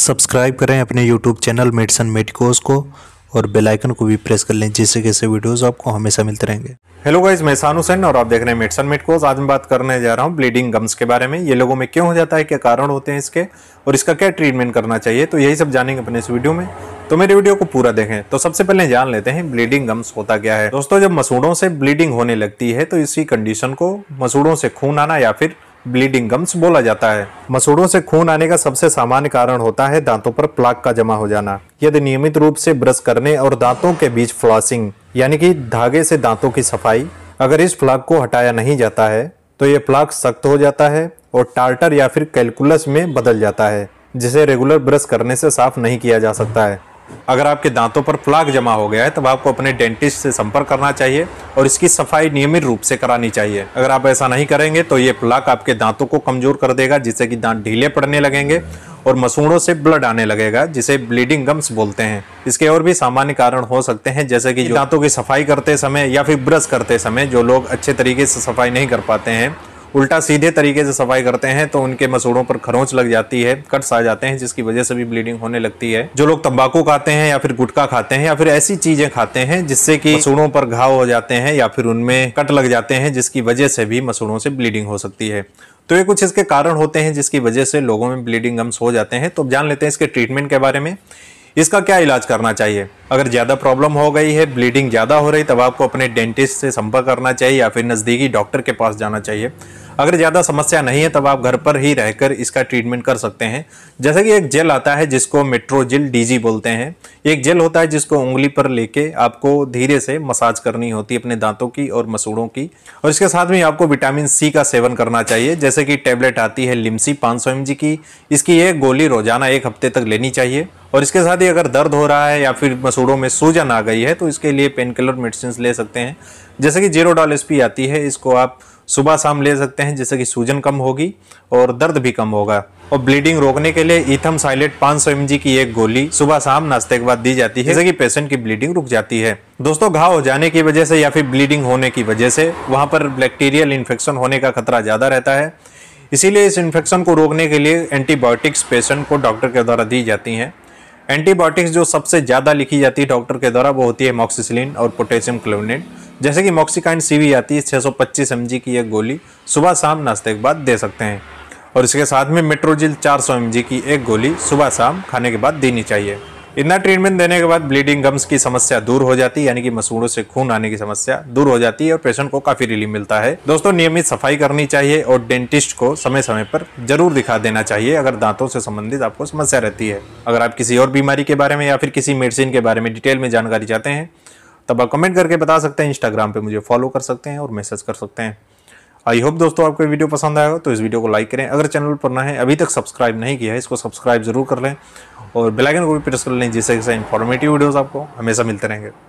subscribe करें अपने YouTube channel medicine medicos को और बेल आइकन को भी प्रेस कर लें जिससे कैसे वीडियोस आपको हमेशा मिलते रहेंगे हेलो गाइज मैं सानू सैन और आप देख रहे हैं मेडिसन मेडिकोस आज मैं बात करने जा रहा हूँ ब्लीडिंग गम्स के बारे में ये लोगों में क्यों हो जाता है क्या कारण होते हैं इसके और इसका क्या ट्रीटमेंट करना चाहिए तो यही सब जानेंगे अपने इस वीडियो में तो मेरे वीडियो को पूरा देखें तो सबसे पहले जान लेते हैं ब्लीडिंग गम्स होता क्या है दोस्तों जब मसूड़ों से ब्लीडिंग होने लगती है तो इसी कंडीशन को मसूड़ों से खून आना या फिर ब्लीडिंग गम्स बोला जाता है मसूड़ों से खून आने का सबसे सामान्य कारण होता है दांतों पर प्लाक का जमा हो जाना यदि नियमित रूप से ब्रश करने और दांतों के बीच फ्लॉसिंग यानी कि धागे से दांतों की सफाई अगर इस प्लाक को हटाया नहीं जाता है तो ये प्लाक सख्त हो जाता है और टार्टर या फिर कैलकुलस में बदल जाता है जिसे रेगुलर ब्रश करने से साफ नहीं किया जा सकता है अगर आपके दांतों पर प्लाग जमा हो गया है तब आपको अपने डेंटिस्ट से संपर्क करना चाहिए और इसकी सफाई नियमित रूप से करानी चाहिए अगर आप ऐसा नहीं करेंगे तो ये प्लाक आपके दांतों को कमजोर कर देगा जिससे कि दांत ढीले पड़ने लगेंगे और मसूड़ों से ब्लड आने लगेगा जिसे ब्लीडिंग गम्स बोलते हैं इसके और भी सामान्य कारण हो सकते हैं जैसे कि दांतों की सफाई करते समय या फिर ब्रश करते समय जो लोग अच्छे तरीके से सफाई नहीं कर पाते हैं उल्टा सीधे तरीके से सफाई करते हैं तो उनके मसूड़ों पर खरोंच लग जाती है कट्स आ जाते हैं जिसकी वजह से भी ब्लीडिंग होने लगती है जो लोग तंबाकू खाते हैं या फिर गुटखा खाते हैं या फिर ऐसी चीजें खाते हैं जिससे कि मसूड़ों पर घाव हो जाते हैं या फिर उनमें कट लग जाते हैं जिसकी वजह से भी मसूड़ों से ब्लीडिंग हो सकती है तो ये कुछ इसके कारण होते हैं जिसकी वजह से लोगों में ब्लीडिंग गम्स हो जाते हैं तो जान लेते हैं इसके ट्रीटमेंट के बारे में इसका क्या इलाज करना चाहिए अगर ज़्यादा प्रॉब्लम हो गई है ब्लीडिंग ज़्यादा हो रही तब आपको अपने डेंटिस्ट से संपर्क करना चाहिए या फिर नज़दीकी डॉक्टर के पास जाना चाहिए अगर ज़्यादा समस्या नहीं है तब आप घर पर ही रहकर इसका ट्रीटमेंट कर सकते हैं जैसे कि एक जेल आता है जिसको मेट्रोजिल डीजी बोलते हैं एक जेल होता है जिसको उंगली पर लेके आपको धीरे से मसाज करनी होती है अपने दांतों की और मसूड़ों की और इसके साथ में आपको विटामिन सी का सेवन करना चाहिए जैसे कि टेबलेट आती है लिमसी पाँच सौ की इसकी एक गोली रोजाना एक हफ्ते तक लेनी चाहिए और इसके साथ ही अगर दर्द हो रहा है या फिर मसूड़ एपिसोडों में सूजन आ गई है तो इसके लिए पेन किलर मेडिसिन ले सकते हैं जैसे कि जीरो डॉल एस आती है इसको आप सुबह शाम ले सकते हैं जैसे कि सूजन कम होगी और दर्द भी कम होगा और ब्लीडिंग रोकने के लिए इथम साइलेट 500 सौ की एक गोली सुबह शाम नाश्ते के बाद दी जाती है जैसे कि पेशेंट की ब्लीडिंग रुक जाती है दोस्तों घाव हो जाने की वजह से या फिर ब्लीडिंग होने की वजह से वहां पर बैक्टीरियल इन्फेक्शन होने का खतरा ज़्यादा रहता है इसीलिए इस इन्फेक्शन को रोकने के लिए एंटीबायोटिक्स पेशेंट को डॉक्टर के द्वारा दी जाती हैं एंटीबायोटिक्स जो सबसे ज़्यादा लिखी जाती है डॉक्टर के द्वारा वो होती है मॉक्सिसिलिन और पोटेशियम क्लोनेट जैसे कि मॉक्सिकाइन सी आती है 625 सौ पच्चीस की एक गोली सुबह शाम नाश्ते के बाद दे सकते हैं और इसके साथ में मेट्रोजिल 400 सौ की एक गोली सुबह शाम खाने के बाद देनी चाहिए इतना ट्रीटमेंट देने के बाद ब्लीडिंग गम्स की समस्या दूर हो जाती है यानी कि मसूड़ों से खून आने की समस्या दूर हो जाती है और पेशेंट को काफी रिलीफ मिलता है दोस्तों नियमित सफाई करनी चाहिए और डेंटिस्ट को समय समय पर जरूर दिखा देना चाहिए अगर दांतों से संबंधित आपको समस्या रहती है अगर आप किसी और बीमारी के बारे में या फिर किसी मेडिसिन के बारे में डिटेल में जानकारी चाहते हैं तब आप कमेंट करके बता सकते हैं इंस्टाग्राम पर मुझे फॉलो कर सकते हैं और मैसेज कर सकते हैं आई होप दोस्तों आपको वीडियो पसंद आएगा तो इस वीडियो को लाइक करें अगर चैनल पर ना है अभी तक सब्सक्राइब नहीं किया है इसको सब्सक्राइब जरूर कर लें और बेलाइकन को भी प्रेस कर लें जिससे जैसे इन्फॉर्मेटिव वीडियोज़ आपको हमेशा मिलते रहेंगे